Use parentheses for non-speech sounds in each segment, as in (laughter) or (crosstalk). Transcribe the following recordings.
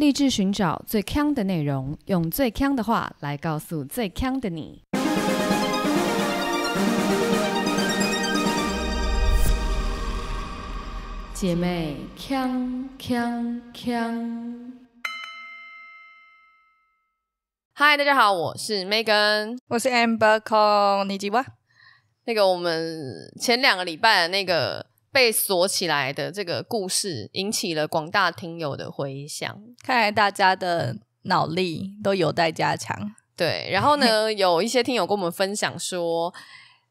立志寻找最强的内容，用最强的话来告诉最强的你。姐妹，强强强！嗨，大家好，我是 Megan，我是 Amber，call 你记不？那个我们前两个礼拜的那个。被锁起来的这个故事引起了广大听友的回响，看来大家的脑力都有待加强。对，然后呢，(laughs) 有一些听友跟我们分享说，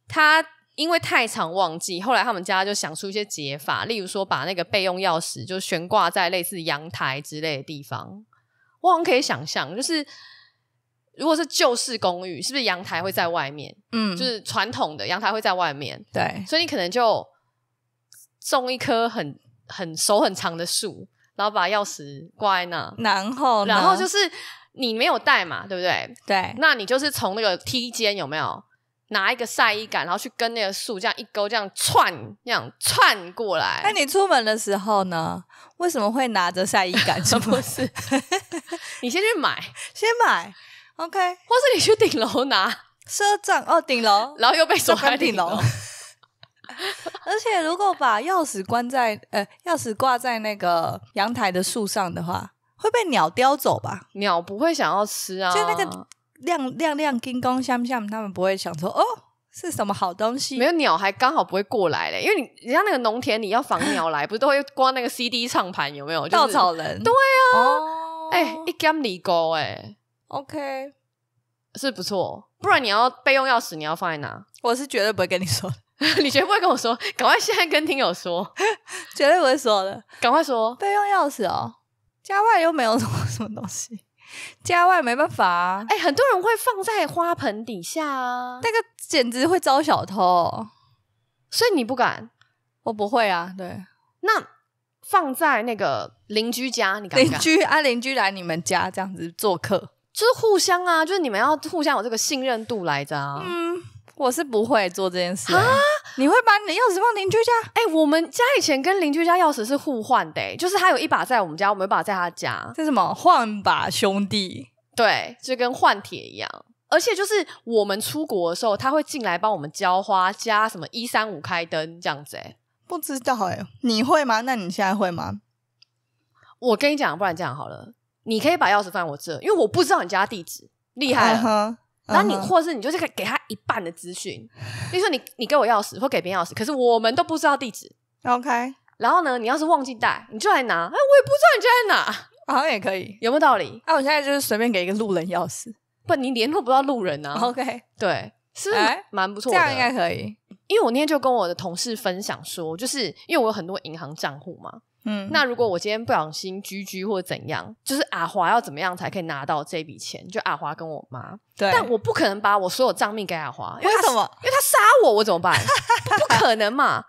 他因为太常忘记，后来他们家就想出一些解法，例如说把那个备用钥匙就悬挂在类似阳台之类的地方。我像可以想象，就是如果是旧式公寓，是不是阳台会在外面？嗯，就是传统的阳台会在外面。对，所以你可能就。种一棵很很手很长的树，然后把钥匙挂在那，然后然后就是你没有带嘛，对不对？对，那你就是从那个梯间有没有拿一个晒衣杆，然后去跟那个树这样一勾，这样串，这样串过来。那你出门的时候呢？为什么会拿着晒衣杆？什么是？你先去买，先买，OK，或是你去顶楼拿，赊账哦，顶楼，然后又被锁在顶楼。而且，如果把钥匙关在呃，钥匙挂在那个阳台的树上的话，会被鸟叼走吧？鸟不会想要吃啊。就那个亮亮亮金光不香，他们不会想说哦，是什么好东西？没有鸟还刚好不会过来嘞，因为你人家那个农田，你要防鸟来，不都会挂那个 CD 唱盘？有没有稻草人？对啊，哎，一根泥沟，哎，OK，是不错。不然你要备用钥匙，你要放在哪？我是绝对不会跟你说的。(laughs) 你绝不会跟我说，赶快现在跟听友说，(laughs) 绝对不会说的。赶快说备用钥匙哦，家外又没有什么什么东西，(laughs) 家外没办法。哎，很多人会放在花盆底下啊，那个简直会招小偷，所以你不敢，我不会啊。对，那放在那个邻居家，你邻居啊，邻居来你们家这样子做客，就是互相啊，就是你们要互相有这个信任度来着啊。嗯。我是不会做这件事啊！你会把你的钥匙放邻居家？哎，我们家以前跟邻居家钥匙是互换的，就是他有一把在我们家，我们一把在他家。这什么换把兄弟？对，就跟换铁一样。而且就是我们出国的时候，他会进来帮我们浇花、加什么一三五开灯这样子。哎，不知道哎，你会吗？那你现在会吗？我跟你讲，不然这样好了，你可以把钥匙放我这，因为我不知道你家地址。厉害了。那你或是你就是给给他一半的资讯，比如说你你给我钥匙或给别人钥匙，可是我们都不知道地址。OK，然后呢，你要是忘记带，你就来拿。哎，我也不知道你就在哪，好像也可以，有没有道理？哎，我现在就是随便给一个路人钥匙，不，你联络不到路人啊。OK，对，是蛮不错的，这样应该可以。因为我那天就跟我的同事分享说，就是因为我有很多银行账户嘛。嗯，那如果我今天不小心狙狙或者怎样，就是阿华要怎么样才可以拿到这笔钱？就阿华跟我妈，对，但我不可能把我所有账面给阿华，为什么？因为他杀我，我怎么办？(laughs) 不可能嘛？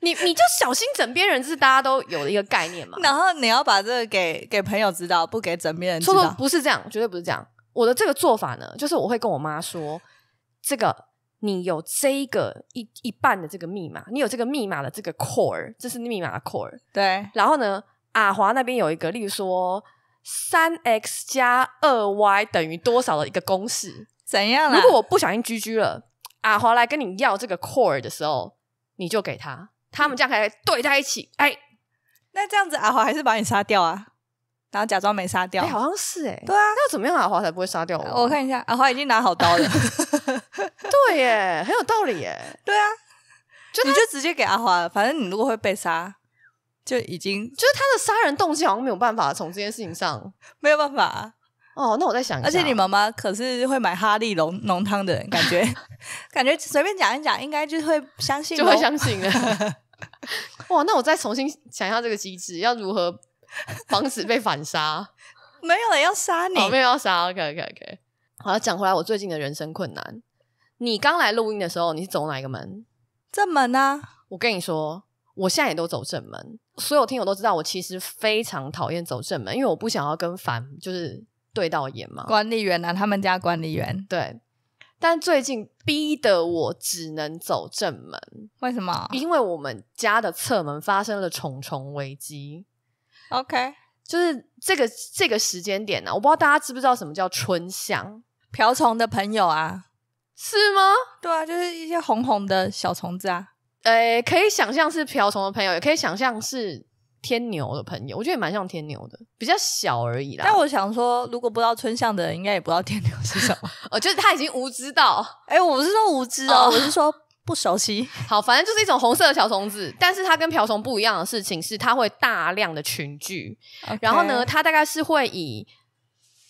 你你就小心枕边人，这是大家都有的一个概念嘛？然后你要把这个给给朋友知道，不给枕边人知道，不是这样，绝对不是这样。我的这个做法呢，就是我会跟我妈说这个。你有这个一一半的这个密码，你有这个密码的这个 core，这是密码的 core。对。然后呢，阿华那边有一个，例如说三 x 加二 y 等于多少的一个公式？怎样？如果我不小心 GG 了，阿华来跟你要这个 core 的时候，你就给他，他们这样还对在一起。哎，那这样子阿华还是把你杀掉啊？然后假装没杀掉，好像是哎，对啊，那要怎么样阿华才不会杀掉我？我看一下，阿华已经拿好刀了。(laughs) 对耶，很有道理耶。(laughs) 对啊，就你就直接给阿华，反正你如果会被杀，就已经就是他的杀人动机，好像没有办法从这件事情上 (laughs) 没有办法。哦，那我再想，而且你妈妈可是会买哈利浓浓汤的人，感觉感觉随便讲一讲，应该就会相信，就会相信了。哇，那我再重新想一下这个机制，要如何？(laughs) 防止被反杀，(laughs) 没有人要杀你，没有要杀。OK OK OK。好，讲回来，我最近的人生困难。你刚来录音的时候，你是走哪一个门？正门啊！我跟你说，我现在也都走正门。所有听友都知道，我其实非常讨厌走正门，因为我不想要跟反就是对到眼嘛。管理员啊，他们家管理员对。但最近逼得我只能走正门，为什么？因为我们家的侧门发生了重重危机。OK，就是这个这个时间点呢，我不知道大家知不知道什么叫春象，瓢虫的朋友啊，是吗？对啊，就是一些红红的小虫子啊，呃，可以想象是瓢虫的朋友，也可以想象是天牛的朋友。我觉得也蛮像天牛的，比较小而已啦。但我想说，如果不知道春象的人，应该也不知道天牛是什么。(laughs) 哦，就是他已经无知到，哎，我不是说无知哦，我是说。不熟悉，(laughs) 好，反正就是一种红色的小虫子，但是它跟瓢虫不一样的事情是，它会大量的群聚，然后呢，它大概是会以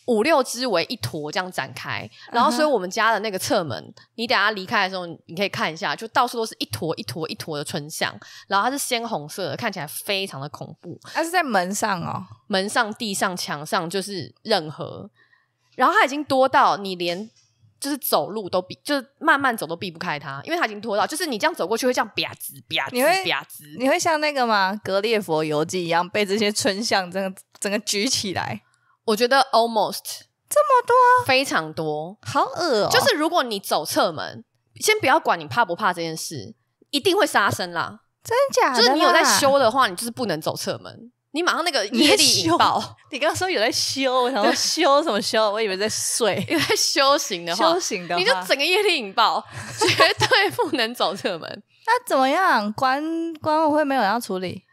五六只为一坨这样展开，然后所以我们家的那个侧门，你等下离开的时候，你可以看一下，就到处都是一坨一坨一坨的春象，然后它是鲜红色的，看起来非常的恐怖，它是在门上哦，门上、地上、墙上就是任何，然后它已经多到你连。就是走路都避，就是慢慢走都避不开它，因为它已经拖到，就是你这样走过去会这样吧唧吧唧，你吧唧，你会像那个吗？《格列佛游记》一样被这些春象整个整个举起来？我觉得 almost 这么多，非常多，好恶。就是如果你走侧门，先不要管你怕不怕这件事，一定会杀生啦。真假的？就是你有在修的话，你就是不能走侧门。你马上那个夜力引爆，(laughs) 你刚刚说有在修，我想说修什么修？我以为在睡，有在修行的，修行的，你就整个夜力引爆，(laughs) 绝对不能走侧门。(laughs) 那怎么样？关关委会没有要处理？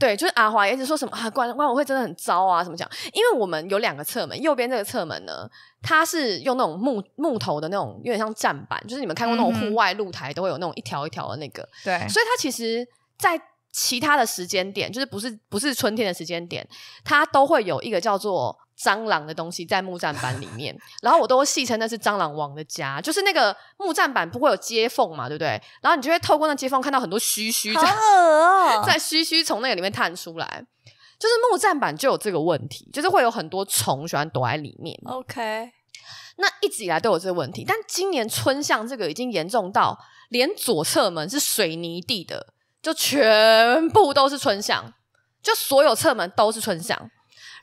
对，就是阿华一直说什么啊，关关委会真的很糟啊，怎么讲？因为我们有两个侧门，右边这个侧门呢，它是用那种木木头的那种，有点像站板，就是你们看过那种户外露台都会有那种一条一条的那个，对，所以它其实，在。其他的时间点，就是不是不是春天的时间点，它都会有一个叫做蟑螂的东西在木栈板里面。然后我都会戏称那是蟑螂王的家，就是那个木栈板不会有接缝嘛，对不对？然后你就会透过那接缝看到很多须须在 (laughs) 在须须从那个里面探出来，就是木栈板就有这个问题，就是会有很多虫喜欢躲在里面。OK，那一直以来都有这个问题，但今年春象这个已经严重到连左侧门是水泥地的。就全部都是春香，就所有侧门都是春香，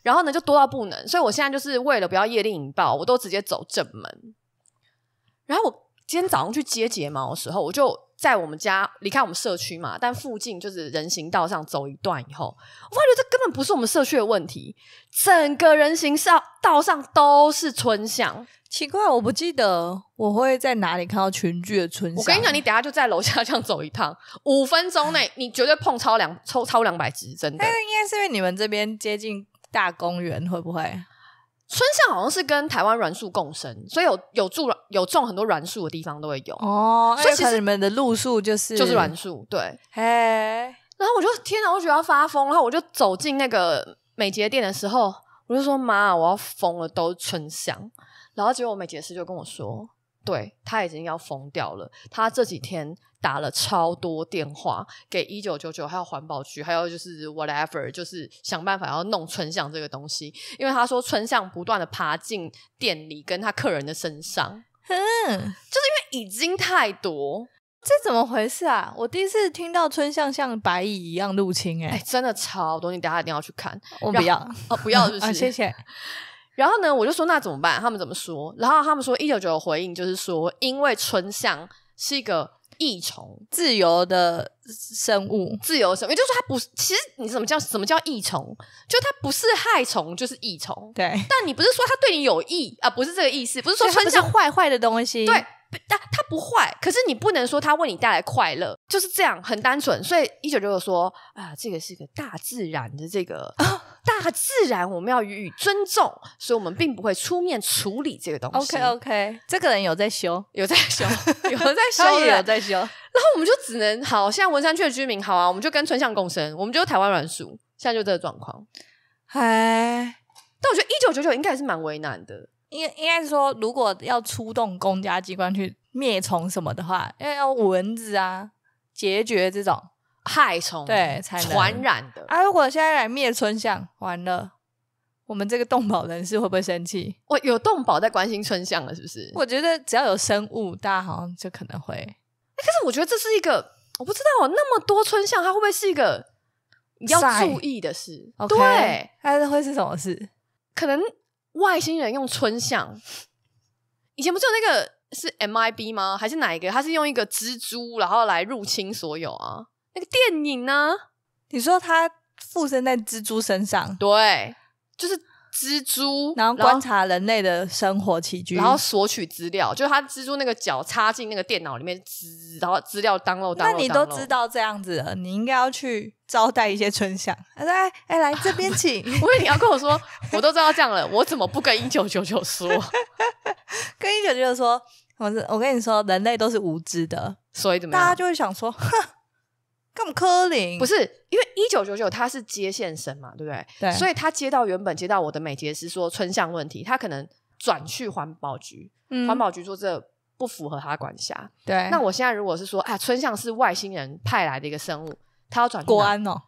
然后呢就多到不能。所以我现在就是为了不要夜店引爆，我都直接走正门。然后我今天早上去接睫毛的时候，我就在我们家离开我们社区嘛，但附近就是人行道上走一段以后，我发觉这根本不是我们社区的问题，整个人行上道上都是春香。奇怪，我不记得我会在哪里看到群聚的春我跟你讲，你等下就在楼下这样走一趟，五分钟内你绝对碰超两超超两百只，真的。那应该是因为你们这边接近大公园，会不会？春上好像是跟台湾软树共生，所以有有住有种很多软树的地方都会有哦。所以其实你们的路树就是就是软树，对。哎，然后我就天啊，我觉得要发疯，然后我就走进那个美睫店的时候，我就说妈，我要疯了，都是春香。然后结果，我妹姐师就跟我说，对他已经要疯掉了。他这几天打了超多电话给一九九九，还有环保局，还有就是 whatever，就是想办法要弄春象这个东西。因为他说春象不断的爬进店里，跟他客人的身上，(laughs) 嗯，就是因为已经太多，这怎么回事啊？我第一次听到春象像白蚁一样入侵，哎，真的超多，你等下一定要去看。我不要，哦，不要，(laughs) 就是谢谢。然后呢，我就说那怎么办？他们怎么说？然后他们说，一九九的回应就是说，因为春香是一个益虫，自由的生物，自由生物，也就是说它不是。其实你怎么叫什么叫益虫？就它不是害虫，就是益虫。对。但你不是说它对你有益啊？不是这个意思，不是说春香坏坏的东西。对。但它不坏，可是你不能说它为你带来快乐，就是这样很单纯。所以一九九说啊，这个是个大自然的这个。(laughs) 大自然，我们要予以尊重，所以我们并不会出面处理这个东西。OK OK，这个人有在修，有在修，(laughs) 有在修，也有在修。然后我们就只能好，现在文山区的居民，好啊，我们就跟村象共生，我们就台湾软树，现在就这个状况。哎，但我觉得一九九九应该还是蛮为难的，应应该是说，如果要出动公家机关去灭虫什么的话，要蚊子啊，解决这种。害虫对，传染的。啊！如果现在来灭春象，完了，我们这个动保人士会不会生气？我有动保在关心春象了，是不是？我觉得只要有生物，大家好像就可能会。可是我觉得这是一个，我不知道，那么多春象，它会不会是一个要注意的事？对，它是会是什么事？可能外星人用春象？以前不是有那个是 MIB 吗？还是哪一个？它是用一个蜘蛛，然后来入侵所有啊？那个电影呢？你说他附身在蜘蛛身上，对，就是蜘蛛，然后观察人类的生活起居，然后索取资料，就是他蜘蛛那个脚插进那个电脑里面，然后资料当漏当。那你都知道这样子了，你应该要去招待一些春香。哎哎哎，来这边请。(laughs) 我以你要跟我说，我都知道这样了，我怎么不跟一九九九说？(laughs) 跟一九九九说，我是我跟你说，人类都是无知的，所以怎么大家就会想说，哼。干柯林不是因为一九九九他是接线生嘛，对不对？对，所以他接到原本接到我的美睫是说春象问题，他可能转去环保局，环保局说这不符合他管辖。对，那我现在如果是说啊，春象是外星人派来的一个生物，他要转国安哦，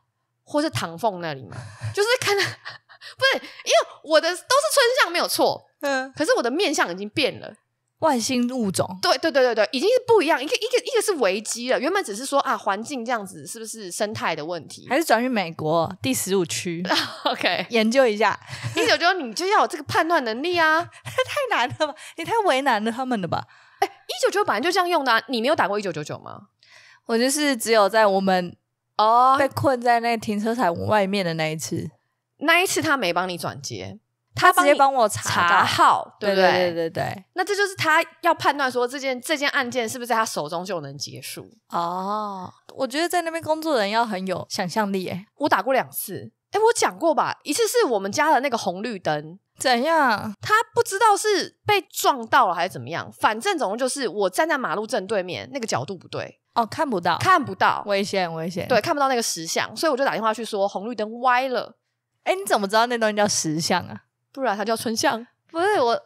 或是唐凤那里嘛，(laughs) 就是可能不是因为我的都是春象没有错，嗯，可是我的面相已经变了。外星物种？对对对对对，已经是不一样，一个一个一个是危机了。原本只是说啊，环境这样子是不是生态的问题？还是转去美国第十五区？(laughs) OK，研究一下。一九九九，你就要有这个判断能力啊！(laughs) 太难了吧？你太为难了他们了吧？哎，一九九九本来就这样用的啊。你没有打过一九九九吗？我就是只有在我们哦被困在那停车场外面的那一次，那一次他没帮你转接。他直接帮我查号，对对对对对。那这就是他要判断说这件这件案件是不是在他手中就能结束哦。我觉得在那边工作人要很有想象力诶。我打过两次，哎，我讲过吧？一次是我们家的那个红绿灯怎样？他不知道是被撞到了还是怎么样，反正总共就是我站在马路正对面，那个角度不对哦，看不到，看不到，危险，危险。对，看不到那个石像，所以我就打电话去说红绿灯歪了。哎，你怎么知道那东西叫石像啊？不然它叫春象？(laughs) 不是我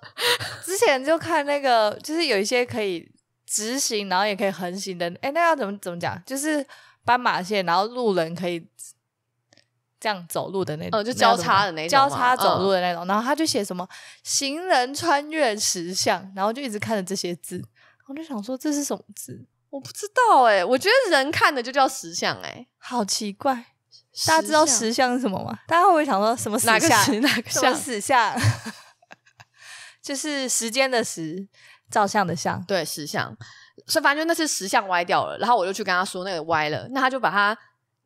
之前就看那个，就是有一些可以直行，然后也可以横行的。哎，那要怎么怎么讲？就是斑马线，然后路人可以这样走路的那种，就交叉的那种，交叉走路的那种。然后他就写什么“行人穿越石像”，然后就一直看着这些字，我就想说这是什么字？我不知道哎，我觉得人看的就叫石像哎，好奇怪。大家知道石像是什么吗？大家会不会想说什么？哪个石？哪个相？十 (laughs) 就是时间的时，照相的相。对，石像。所以反正就那次石像歪掉了，然后我就去跟他说那个歪了，那他就把他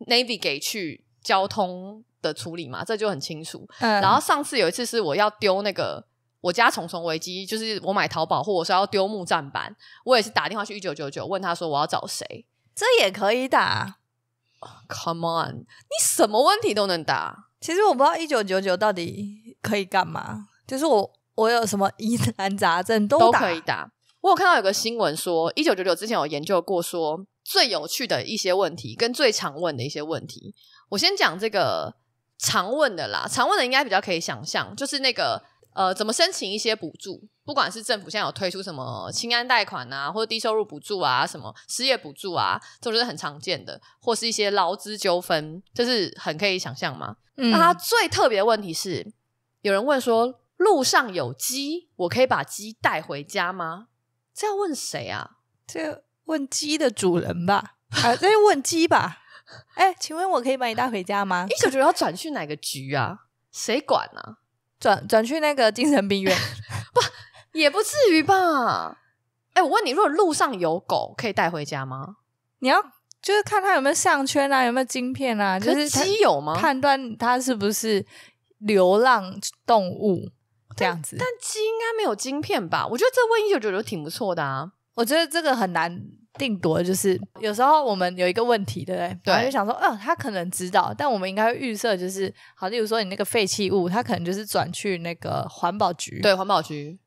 navy 给去交通的处理嘛，这就很清楚。然后上次有一次是我要丢那个我家虫虫危机，就是我买淘宝货，我说要丢木站板，我也是打电话去一九九九问他说我要找谁，这也可以打。Come on，你什么问题都能答。其实我不知道一九九九到底可以干嘛，就是我我有什么疑难杂症都可以答。我有看到有个新闻说，一九九九之前有研究过，说最有趣的一些问题跟最常问的一些问题。我先讲这个常问的啦，常问的应该比较可以想象，就是那个。呃，怎么申请一些补助？不管是政府现在有推出什么轻安贷款啊，或者低收入补助啊，什么失业补助啊，这种是很常见的。或是一些劳资纠纷，就是很可以想象嘛。那他最特别的问题是，有人问说：路上有鸡，我可以把鸡带回家吗？这要问谁啊？这问鸡的主人吧，啊，这问鸡吧？哎，请问我可以把你带回家吗？你九九要转去哪个局啊？谁管呢？转转去那个精神病院，(laughs) 不也不至于吧？哎，我问你，如果路上有狗，可以带回家吗？你要就是看它有没有项圈啊，有没有晶片啊，就是鸡有吗？判断它是不是流浪动物这样子？但鸡应该没有晶片吧？我觉得这问一九九九挺不错的啊，我觉得这个很难。定夺就是有时候我们有一个问题，对不对？对，就想说，哦，他可能知道，但我们应该会预设，就是好，例如说你那个废弃物，它可能就是转去那个环保局。对，环保局。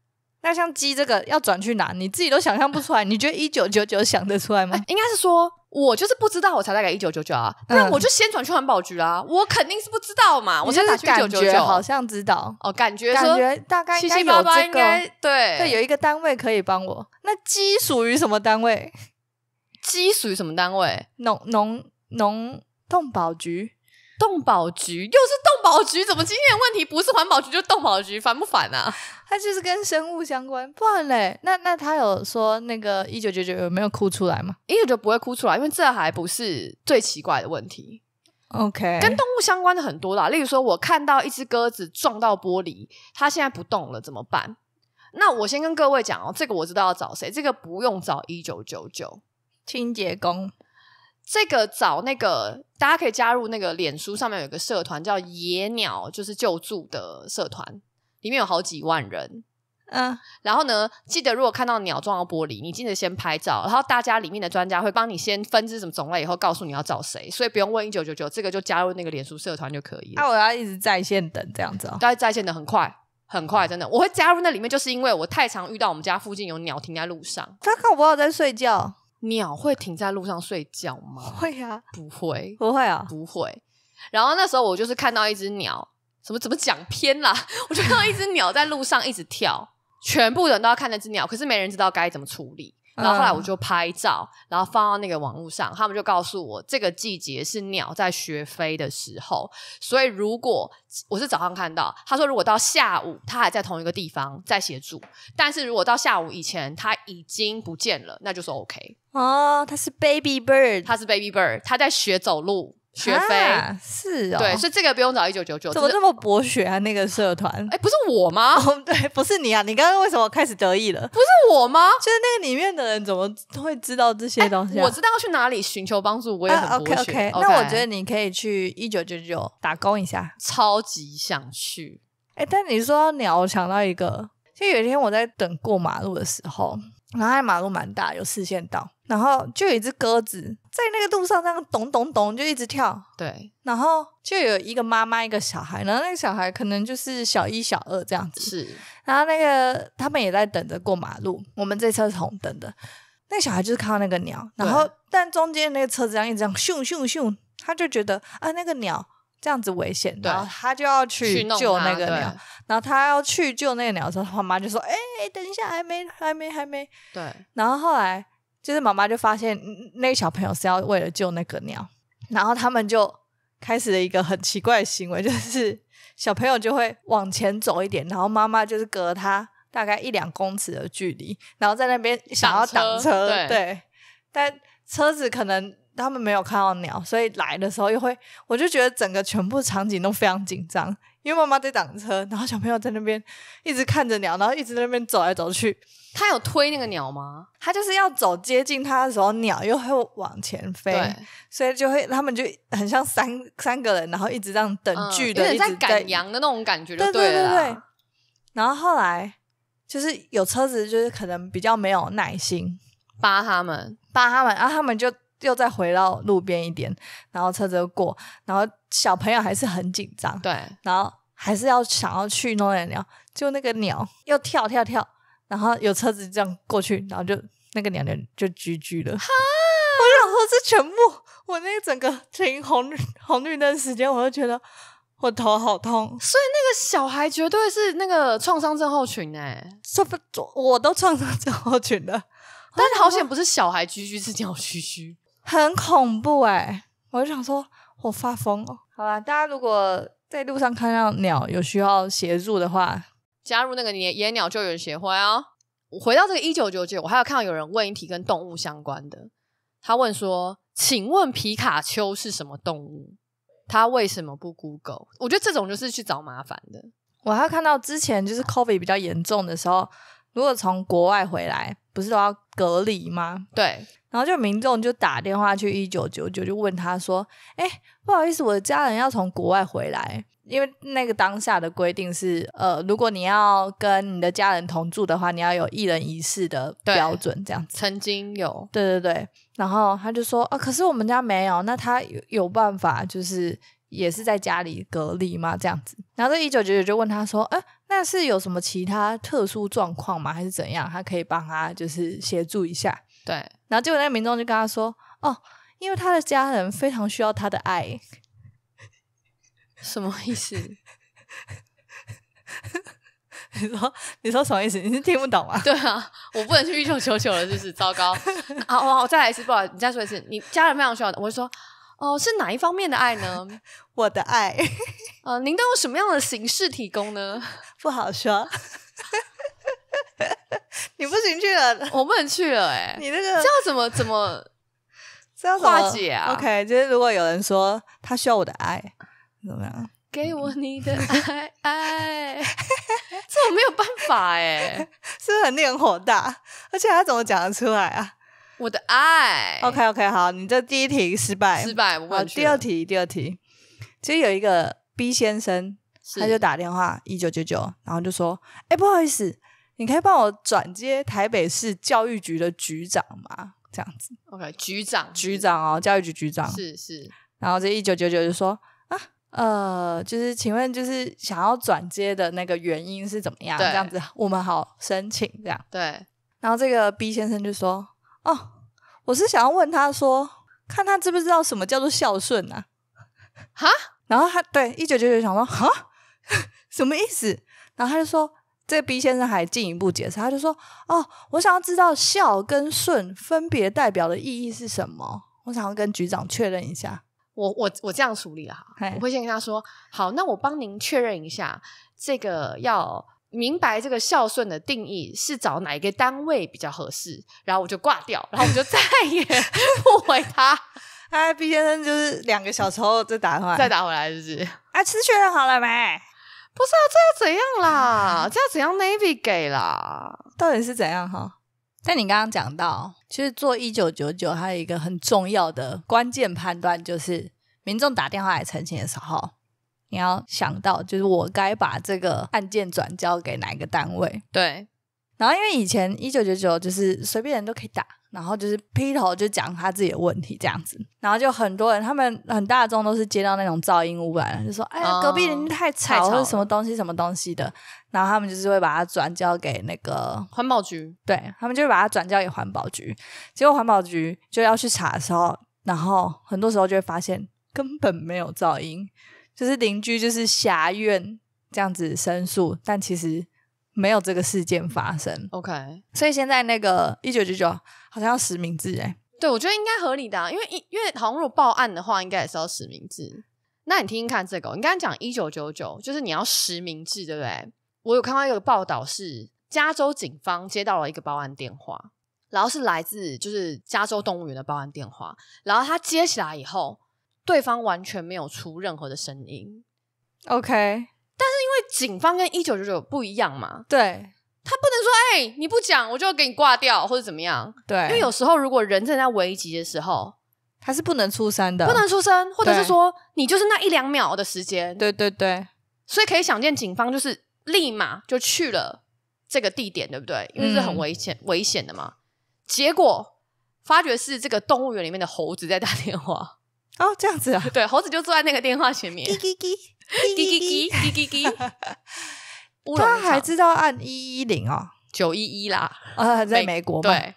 那像鸡这个要转去哪，你自己都想象不出来，你觉得一九九九想得出来吗？应该是说，我就是不知道，我才大概一九九九啊。那我就先转去环保局啊。我肯定是不知道嘛，我先打去一九九九，好像知道。哦，感觉感觉大概七七八八应该对，对，有一个单位可以帮我。那鸡属于什么单位？鸡属于什么单位？农农农动保局，动保局又是动保局，怎么今天问题不是环保局就动保局，烦不烦啊？它就是跟生物相关，不然嘞，那那他有说那个一九九九没有哭出来吗？一九九不会哭出来，因为这还不是最奇怪的问题。OK，跟动物相关的很多啦，例如说我看到一只鸽子撞到玻璃，它现在不动了，怎么办？那我先跟各位讲哦，这个我知道要找谁，这个不用找一九九九。清洁工，这个找那个，大家可以加入那个脸书上面有一个社团叫“野鸟”，就是救助的社团，里面有好几万人。嗯，然后呢，记得如果看到鸟撞到玻璃，你记得先拍照，然后大家里面的专家会帮你先分之什么种类，以后告诉你要找谁。所以不用问一九九九，这个就加入那个脸书社团就可以了。那我要一直在线等这样子哦，大家在线的很快，很快，真的。我会加入那里面，就是因为我太常遇到我们家附近有鸟停在路上。他看我不到在睡觉。鸟会停在路上睡觉吗？(laughs) 会呀，不会，不会啊，不会。然后那时候我就是看到一只鸟，什么怎么讲偏啦？(laughs) 我就看到一只鸟在路上一直跳，全部人都要看那只鸟，可是没人知道该怎么处理。然后后来我就拍照，然后放到那个网络上，他们就告诉我，这个季节是鸟在学飞的时候。所以如果我是早上看到，他说如果到下午他还在同一个地方在协助，但是如果到下午以前他已经不见了，那就是 OK 哦，他是 baby bird，他是 baby bird，他在学走路。学费是哦，对，所以这个不用找一九九九。怎么这么博学啊？那个社团？哎，不是我吗？对，不是你啊？你刚刚为什么开始得意了？不是我吗？就是那个里面的人怎么会知道这些东西？我知道去哪里寻求帮助，我也很博学。那我觉得你可以去一九九九打工一下，超级想去。哎，但你说到鸟，我想到一个，就有一天我在等过马路的时候。然后马路蛮大，有四线道，然后就有一只鸽子在那个路上，这样咚咚咚就一直跳。对，然后就有一个妈妈，一个小孩，然后那个小孩可能就是小一、小二这样子。是，然后那个他们也在等着过马路，我们这车是红灯的。那小孩就是看到那个鸟，然后但中间那个车子这样一直这样咻咻咻，他就觉得啊，那个鸟。这样子危险，然后他就要去救那个鸟，然后他要去救那个鸟的时候，他妈就说：“哎，等一下，还没，还没，还没。”对。然后后来就是妈妈就发现那个小朋友是要为了救那个鸟，然后他们就开始了一个很奇怪的行为，就是小朋友就会往前走一点，然后妈妈就是隔他大概一两公尺的距离，然后在那边想要挡车，对。但车子可能。他们没有看到鸟，所以来的时候又会，我就觉得整个全部场景都非常紧张，因为妈妈在挡车，然后小朋友在那边一直看着鸟，然后一直在那边走来走去。他有推那个鸟吗？他就是要走接近他的时候，鸟又会往前飞，所以就会他们就很像三三个人，然后一直这样等距的一直在赶羊的那种感觉，对对对对。然后后来就是有车子，就是可能比较没有耐心扒他们扒他们，然后他们就。又再回到路边一点，然后车子过，然后小朋友还是很紧张，对，然后还是要想要去弄那鸟，就那个鸟又跳跳跳，然后有车子这样过去，然后就那个鸟就就居居了。我想说这全部，我那整个停红绿红绿灯时间，我就觉得我头好痛。所以那个小孩绝对是那个创伤症候群哎，这不我都创伤症候群的，但是好险不是小孩居居，是鸟嘘嘘。很恐怖哎，我就想说我发疯哦。好吧，大家如果在路上看到鸟有需要协助的话，加入那个野野鸟救援协会我回到这个一九九九，我还有看到有人问一题跟动物相关的，他问说：“请问皮卡丘是什么动物？它为什么不 Google？” 我觉得这种就是去找麻烦的。我还有看到之前就是 COVID 比较严重的时候。如果从国外回来，不是都要隔离吗？对。然后就民众就打电话去一九九九，就问他说：“哎，不好意思，我的家人要从国外回来，因为那个当下的规定是，呃，如果你要跟你的家人同住的话，你要有一人一室的标准，这样子。”曾经有，对对对。然后他就说：“啊，可是我们家没有，那他有有办法，就是。”也是在家里隔离嘛，这样子，然后这一九九九就问他说：“哎，那是有什么其他特殊状况吗？还是怎样？他可以帮他就是协助一下。”对，然后结果那个民众就跟他说：“哦，因为他的家人非常需要他的爱。(laughs) ”什么意思？(laughs) 你说你说什么意思？你是听不懂啊？(laughs) 对啊，我不能去一九九九了，就是糟糕。好，我再来一次，不好，你再说一次。你家人非常需要的，我就说。哦，是哪一方面的爱呢？(laughs) 我的爱，呃，您都用什么样的形式提供呢？(laughs) 不好说，你不行去了，我不能去了，哎，你那个这什怎么怎么 (laughs) 这要化解啊？OK，就是如果有人说他需要我的爱，怎么样？给我你的爱，爱，这我没有办法，哎，是不是很人火大，而且他怎么讲得出来啊？我的爱，OK OK，好，你这第一题失败，失败，我第二题，第二题，其实有一个 B 先生，他就打电话一九九九，然后就说，哎，不好意思，你可以帮我转接台北市教育局的局长吗？这样子，OK，局长，局长哦，教育局局长，是是，然后这一九九九就说，啊，呃，就是请问，就是想要转接的那个原因是怎么样？这样子，我们好申请这样，对，然后这个 B 先生就说。哦，我是想要问他说，看他知不知道什么叫做孝顺呐？哈，然后他对一九九九想说，哈，(laughs) 什么意思？然后他就说，这 B 先生还进一步解释，他就说，哦，我想要知道孝跟顺分别代表的意义是什么，我想要跟局长确认一下。我我我这样处理哈，我会先跟他说，好，那我帮您确认一下这个要。明白这个孝顺的定义是找哪一个单位比较合适，然后我就挂掉，然后我就再也 (laughs) 不回他。哎，毕先生就是两个小时后再打回来，再打回来就是哎，确认好了没？不是啊，这要怎样啦？这要怎样？Navy 给啦？到底是怎样哈？但你刚刚讲到，其实做一九九九还有一个很重要的关键判断，就是民众打电话来澄清的时候。你要想到，就是我该把这个案件转交给哪一个单位？对。然后，因为以前一九九九，就是随便人都可以打，然后就是劈头就讲他自己的问题这样子，然后就很多人，他们很大众都是接到那种噪音污染，就说：“哎呀，隔壁邻居太吵，什么东西，什么东西的。”然后他们就是会把它转交给那个环保局，对他们就是把它转交给环保局。结果环保局就要去查的时候，然后很多时候就会发现根本没有噪音。就是邻居就是狭怨这样子申诉，但其实没有这个事件发生。OK，所以现在那个一九九九好像要实名制哎，对我觉得应该合理的，因为因为好像如果报案的话，应该也是要实名制。那你听听看这个，你刚刚讲一九九九，就是你要实名制，对不对？我有看到一个报道是，加州警方接到了一个报案电话，然后是来自就是加州动物园的报案电话，然后他接起来以后。对方完全没有出任何的声音，OK。但是因为警方跟一九九九不一样嘛，对他不能说哎你不讲我就给你挂掉或者怎么样，对。因为有时候如果人正在危急的时候，他是不能出声的，不能出声，或者是说你就是那一两秒的时间，对对对。所以可以想见，警方就是立马就去了这个地点，对不对？因为是很危险危险的嘛。结果发觉是这个动物园里面的猴子在打电话。哦，这样子啊，(laughs) 对，猴子就坐在那个电话前面，滴滴滴，滴滴滴，滴滴滴，他还知道按一一零哦，九一一啦，啊，在美国对，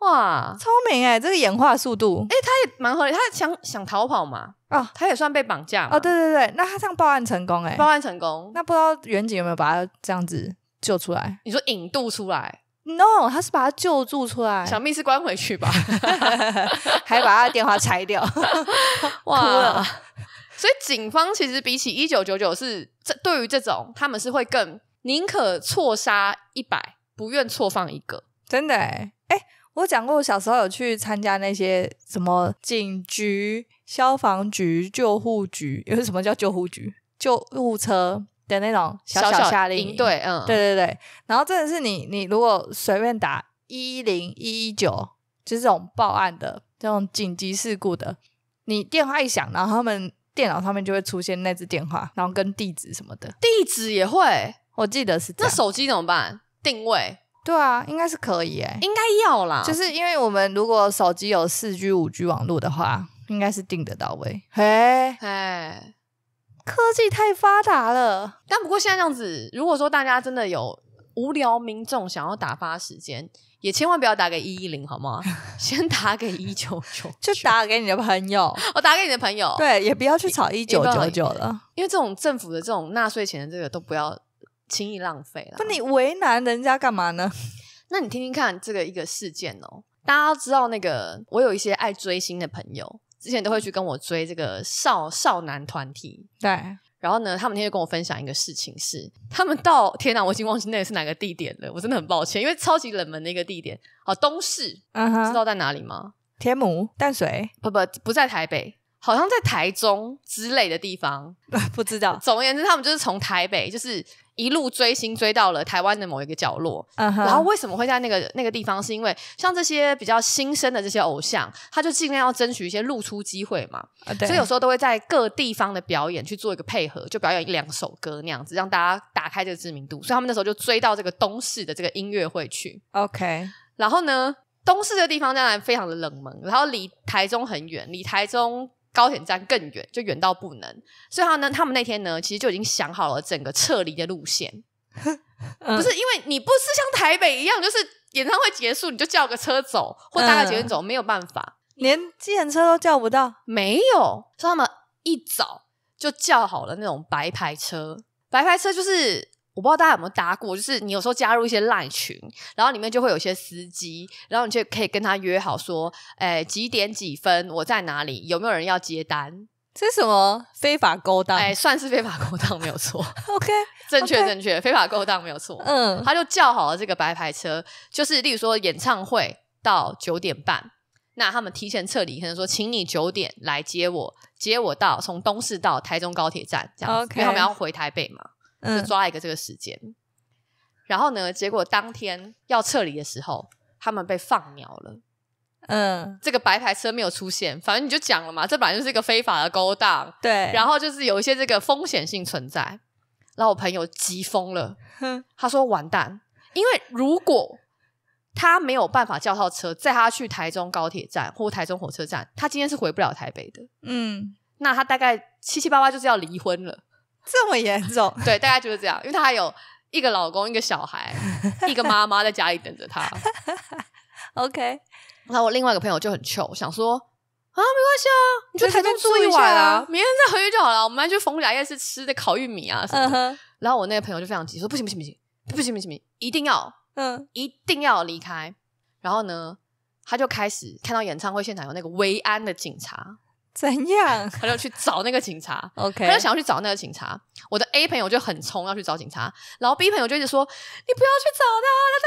哇，聪明哎，这个演化速度，哎，他也蛮合理，他想想逃跑嘛，啊，他也算被绑架哦，对对对，那他这样报案成功哎，报案成功，那不知道远景有没有把他这样子救出来？你说引渡出来？no，他是把他救助出来，小必是关回去吧，(laughs) 还把他的电话拆掉，(laughs) 哇！所以警方其实比起一九九九是这对于这种他们是会更宁可错杀一百，不愿错放一个。真的，哎，我讲过，我小时候有去参加那些什么警局、消防局、救护局，因 (laughs) 为什么叫救护局？救护车。的那种小小下令对，嗯，对对对，然后真的是你，你如果随便打一零一一九，就是这种报案的、这种紧急事故的，你电话一响，然后他们电脑上面就会出现那只电话，然后跟地址什么的，地址也会，我记得是。那手机怎么办？定位？对啊，应该是可以诶，应该要啦，就是因为我们如果手机有四 G、五 G 网络的话，应该是定得到位。嘿，哎。科技太发达了，但不过现在这样子，如果说大家真的有无聊民众想要打发时间，也千万不要打给一一零，好吗？(laughs) 先打给一九九，就打给你的朋友。我打给你的朋友，对，也不要去吵一九九九了，因为这种政府的这种纳税钱的这个都不要轻易浪费了。那你为难人家干嘛呢？那你听听看这个一个事件哦，大家知道那个，我有一些爱追星的朋友。之前都会去跟我追这个少少男团体，对。然后呢，他们那天就跟我分享一个事情，是他们到天哪，我已经忘记那个是哪个地点了，我真的很抱歉，因为超级冷门的一个地点，啊，东市，知道在哪里吗？天母淡水，不不不在台北。好像在台中之类的地方，(laughs) 不知道。总而言之，他们就是从台北，就是一路追星追到了台湾的某一个角落。然后为什么会在那个那个地方？是因为像这些比较新生的这些偶像，他就尽量要争取一些露出机会嘛。所以有时候都会在各地方的表演去做一个配合，就表演一两首歌那样子，让大家打开这个知名度。所以他们那时候就追到这个东市的这个音乐会去。OK，然后呢，东市这个地方当然非常的冷门，然后离台中很远，离台中。高铁站更远，就远到不能。所以，他呢，他们那天呢，其实就已经想好了整个撤离的路线。(laughs) 不是因为你不是像台北一样，就是演唱会结束你就叫个车走，或大家结伴走，没有办法，连计程车都叫不到。没有，所以他们一早就叫好了那种白牌车，白牌车就是。我不知道大家有没有搭过，就是你有时候加入一些烂群，然后里面就会有一些司机，然后你就可以跟他约好说，哎，几点几分我在哪里？有没有人要接单？这是什么非法勾当？哎，算是非法勾当没有错。(laughs) OK，正确正确，非法勾当没有错。嗯，他就叫好了这个白牌车，就是例如说演唱会到九点半，那他们提前撤离，可能说，请你九点来接我，接我到从东市到台中高铁站这样子，因为他们要回台北嘛。就抓一个这个时间，然后呢，结果当天要撤离的时候，他们被放鸟了。嗯，这个白牌车没有出现，反正你就讲了嘛，这本来就是一个非法的勾当。对，然后就是有一些这个风险性存在，然后我朋友急疯了。哼，他说完蛋，因为如果他没有办法叫到车载他去台中高铁站或台中火车站，他今天是回不了台北的。嗯，那他大概七七八八就是要离婚了。这么严重？(laughs) 对，大家就是这样，因为她还有一个老公、一个小孩、一个妈妈在家里等着她。(laughs) OK，(laughs) 那我另外一个朋友就很糗，想说啊，没关系啊，你在台北住一晚啊，明天再回去就好了。我们还去逢甲夜市吃的烤玉米啊什么。然后我那个朋友就非常急，说不行不行不行不行不行，一定要嗯，一定要离开。然后呢，他就开始看到演唱会现场有那个维安的警察。怎样？他就去找那个警察。(laughs) OK，他想要去找那个警察。我的 A 朋友就很冲要去找警察，然后 B 朋友就一直说：“你不要去找他，他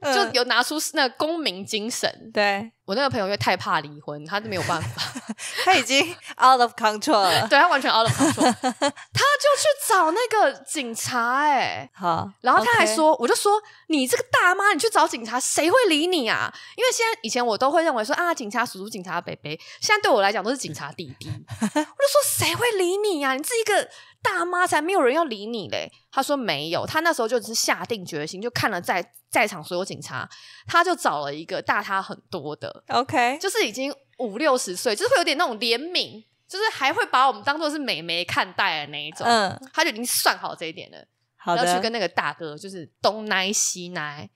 在维护秩序，你不要这样子。”就有拿出那个公民精神。对。我那个朋友因为太怕离婚，他就没有办法，(laughs) 他已经 out of control 了，对他完全 out of control，(laughs) 他就去找那个警察，哎，好，然后他还说，我就说你这个大妈，你去找警察，谁会理你啊？因为现在以前我都会认为说啊，警察叔叔、警察伯伯，现在对我来讲都是警察弟弟，(laughs) 我就说谁会理你呀？你是一个。大妈才没有人要理你嘞。他说没有，他那时候就只是下定决心，就看了在在场所有警察，他就找了一个大他很多的，OK，就是已经五六十岁，就是会有点那种怜悯，就是还会把我们当做是妹妹看待的那一种。嗯，他就已经算好这一点了，好要去跟那个大哥就是东奶西奶。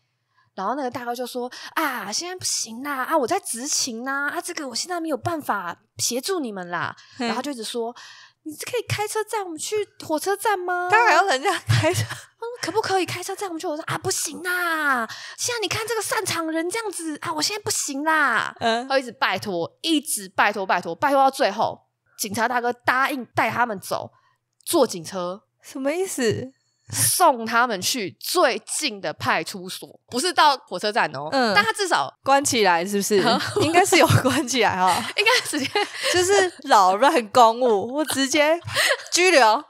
然后那个大哥就说啊，现在不行啦，啊，我在执勤呐，啊，这个我现在没有办法协助你们啦，然后就一直说。你是可以开车载我们去火车站吗？当然要人家开车。(laughs) 可不可以开车载我们去火车啊？不行啦！现在你看这个擅长人这样子啊，我现在不行啦。嗯，他一直拜托，一直拜托，拜托，拜托到最后，警察大哥答应带他们走，坐警车。什么意思？送他们去最近的派出所，不是到火车站哦。嗯，但他至少关起来，是不是？应该是有关起来哦，(laughs) 应该直接就是扰乱公务，我直接拘留。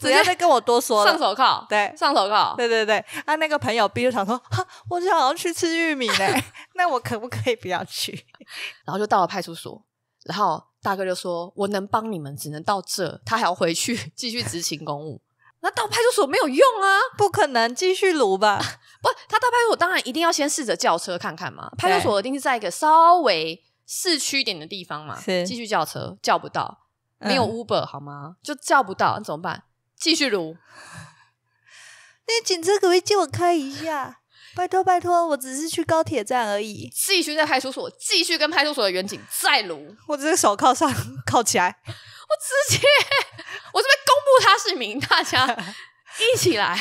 直 (laughs) 要再跟我多说了。上手铐，对，上手铐。对对对，他那个朋友 B 就想说，我想要去吃玉米呢，(laughs) 那我可不可以不要去？然后就到了派出所，然后大哥就说，我能帮你们，只能到这，他还要回去继续执行公务。那到派出所没有用啊，不可能继续撸吧？(laughs) 不，他到派出所当然一定要先试着叫车看看嘛。派出所一定是在一个稍微市区一点的地方嘛。是，继续叫车叫不到，没有 Uber 好吗？就叫不到，那怎么办？继续撸。(laughs) 那警车可不可以借我开一下？拜托拜托，我只是去高铁站而已。继续在派出所，继续跟派出所的民警再撸。我这个手铐上铐起来。我直接，我这边公布他是名，大家 (laughs) 一起来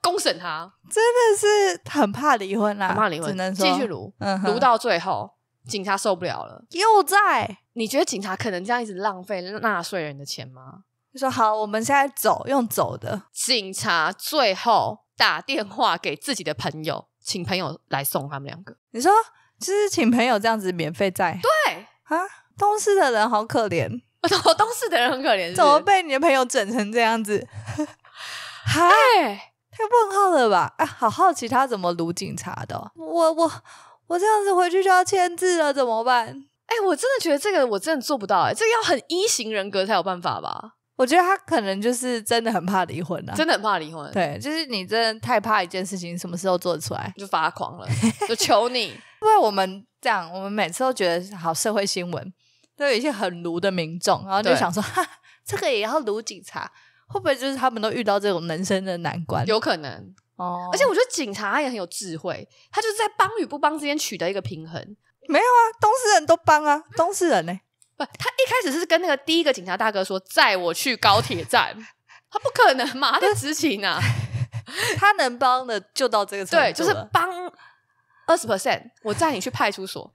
公审他，真的是很怕离婚啦，很怕离婚，只能继续撸，撸到最后，警察受不了了，又在。你觉得警察可能这样一直浪费纳税人的钱吗？就说好，我们现在走，用走的。警察最后打电话给自己的朋友，请朋友来送他们两个。你说，就是请朋友这样子免费在？对啊，东市的人好可怜。(laughs) 我东四的人很可怜，怎么被你的朋友整成这样子？嗨，(laughs) 太问号了吧！啊，好好奇他怎么撸警察的。我我我这样子回去就要签字了，怎么办？哎，我真的觉得这个我真的做不到，哎，这个要很一型人格才有办法吧？我觉得他可能就是真的很怕离婚啊，真的很怕离婚。对，就是你真的太怕一件事情，什么时候做得出来就发狂了。我求你，(laughs) 因为我们这样，我们每次都觉得好社会新闻。都有一些很奴的民众，然后就想说，哈，这个也要奴警察，会不会就是他们都遇到这种人生的难关？有可能哦。而且我觉得警察也很有智慧，他就是在帮与不帮之间取得一个平衡。没有啊，东市人都帮啊，东市人呢？不，他一开始是跟那个第一个警察大哥说载我去高铁站，他不可能，他的执勤啊。他能帮的就到这个程度对，就是帮二十 percent，我载你去派出所。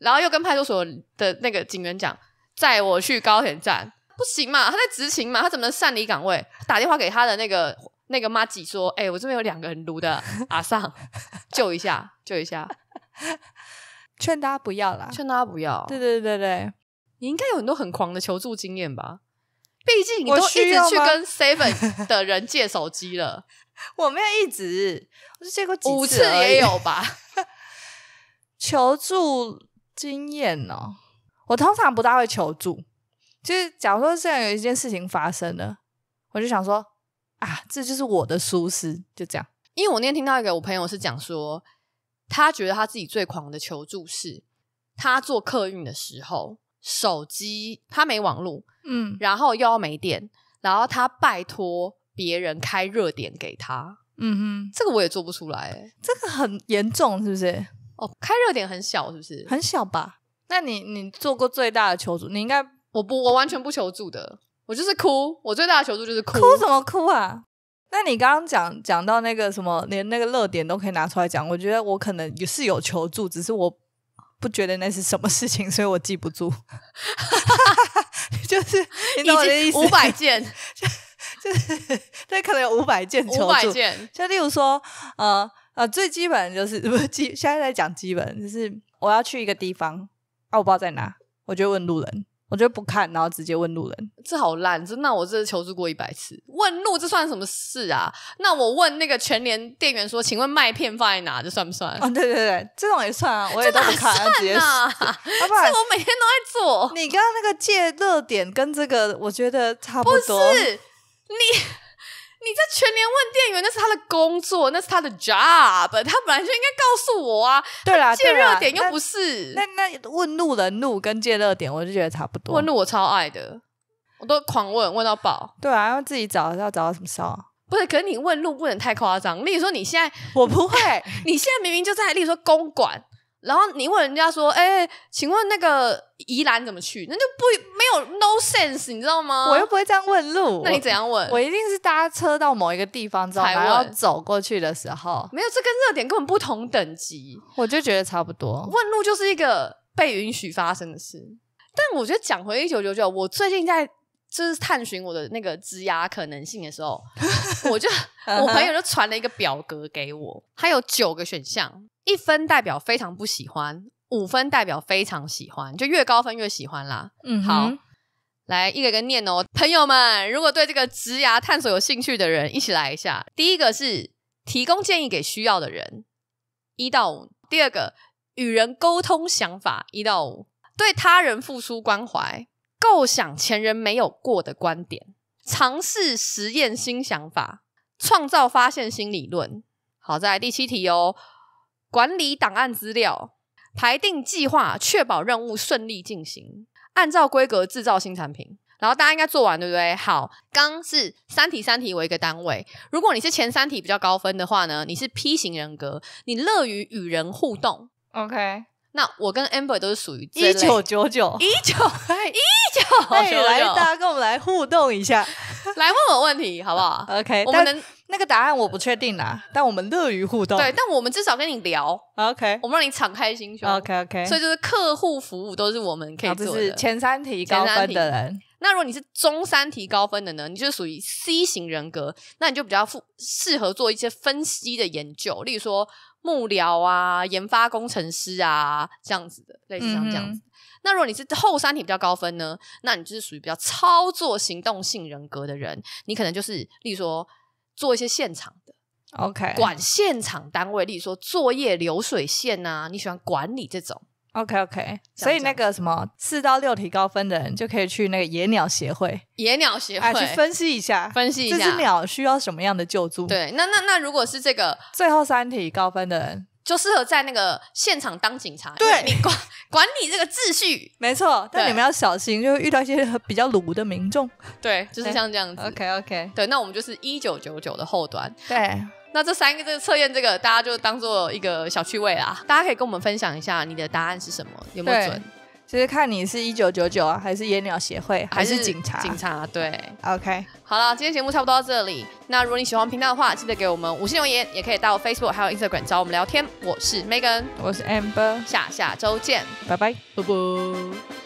然后又跟派出所的那个警员讲载我去高铁站，不行嘛？他在执勤嘛？他怎么能擅离岗位？打电话给他的那个那个妈吉说：“哎，我这边有两个很撸的阿桑，(laughs) 救一下，救一下。(laughs) ”劝大家不要啦，劝大家不要。对对对对，你应该有很多很狂的求助经验吧？毕竟你都一直去跟 (laughs) Seven 的人借手机了。我没有一直，我就借过几次也有吧。求助。经验哦，我通常不大会求助。就是假如说现在有一件事情发生了，我就想说啊，这就是我的舒适，就这样。因为我那天听到一个我朋友是讲说，他觉得他自己最狂的求助是，他做客运的时候，手机他没网络，嗯，然后又要没电，然后他拜托别人开热点给他，嗯哼，这个我也做不出来，这个很严重，是不是？哦，开热点很小，是不是？很小吧。那你你做过最大的求助？你应该我不我完全不求助的，我就是哭。我最大的求助就是哭，哭什么哭啊？那你刚刚讲讲到那个什么，连那个热点都可以拿出来讲，我觉得我可能也是有求助，只是我不觉得那是什么事情，所以我记不住。(laughs) (laughs) 就是你的意思，五百 (laughs) 件，就是这可能有五百件求助，就例如说，嗯。啊，最基本就是不基，现在在讲基本，就是我要去一个地方啊，我不知道在哪，我就问路人，我就不看，然后直接问路人，这好烂，真的，我这求助过一百次，问路这算什么事啊？那我问那个全联店员说，请问麦片放在哪？这算不算？啊，对对对，这种也算啊，我也都不看，直接。(laughs) 是我每天都在做。你刚刚那个借热点跟这个，我觉得差不多。是你。全年问店员那是他的工作，那是他的 job，他本来就应该告诉我啊。对啊，借热点又不是。那那问路的路跟借热点，我就觉得差不多。问路我超爱的，我都狂问，问到爆。对啊，要自己找要找到什么时候？不是，可是你问路不能太夸张。例如说，你现在我不会，(laughs) 你现在明明就在，例如说公馆。然后你问人家说：“哎，请问那个宜兰怎么去？”那就不没有 no sense，你知道吗？我又不会这样问路，那你怎样问？我一定是搭车到某一个地方之后，然后走过去的时候。没有，这跟热点根本不同等级。我就觉得差不多。问路就是一个被允许发生的事，但我觉得讲回一九九九，我最近在就是探寻我的那个枝丫可能性的时候，(laughs) 我就我朋友就传了一个表格给我，它有九个选项。一分代表非常不喜欢，五分代表非常喜欢，就越高分越喜欢啦。嗯，好，来一个一个念哦，朋友们，如果对这个职涯探索有兴趣的人，一起来一下。第一个是提供建议给需要的人，一到五；第二个与人沟通想法，一到五；对他人付出关怀，构想前人没有过的观点，尝试实验新想法，创造发现新理论。好，在第七题哦。管理档案资料，排定计划，确保任务顺利进行，按照规格制造新产品。然后大家应该做完，对不对？好，刚是三题三题为一个单位。如果你是前三题比较高分的话呢，你是 P 型人格，你乐于与人互动。OK，那我跟 Amber 都是属于一九九九一九一九，来大家跟我们来互动一下，来问我问题好不好？OK，我们能。那个答案我不确定啦，但我们乐于互动。对，但我们至少跟你聊，OK。我们让你敞开心胸，OK OK。所以就是客户服务都是我们可以做的。前三题高分的人，那如果你是中三题高分的呢，你就是属于 C 型人格，那你就比较适适合做一些分析的研究，例如说幕僚啊、研发工程师啊这样子的，类似这样子。那如果你是后三题比较高分呢，那你就是属于比较操作行动性人格的人，你可能就是例如说。做一些现场的，OK，管现场单位，例如说作业流水线呐，你喜欢管理这种，OK，OK，所以那个什么四到六题高分的人就可以去那个野鸟协会，野鸟协会去分析一下，分析一下这只鸟需要什么样的救助。对，那那那如果是这个最后三题高分的人。就适合在那个现场当警察，对你管 (laughs) 管理这个秩序，没错。但你们要小心，就遇到一些比较鲁的民众，对，就是像这样子。OK OK，对，那我们就是一九九九的后端。对，那这三个这个测验，这个大家就当做一个小趣味啦。大家可以跟我们分享一下你的答案是什么，有没有准？其是看你是一九九九啊，还是野鸟协会，还是警察？警察对，OK。好了，今天节目差不多到这里。那如果你喜欢频道的话，记得给我们五星留言，也可以到 Facebook 还有 Instagram 找我们聊天。我是 Megan，我是 Amber，下下周见，拜拜，拜拜。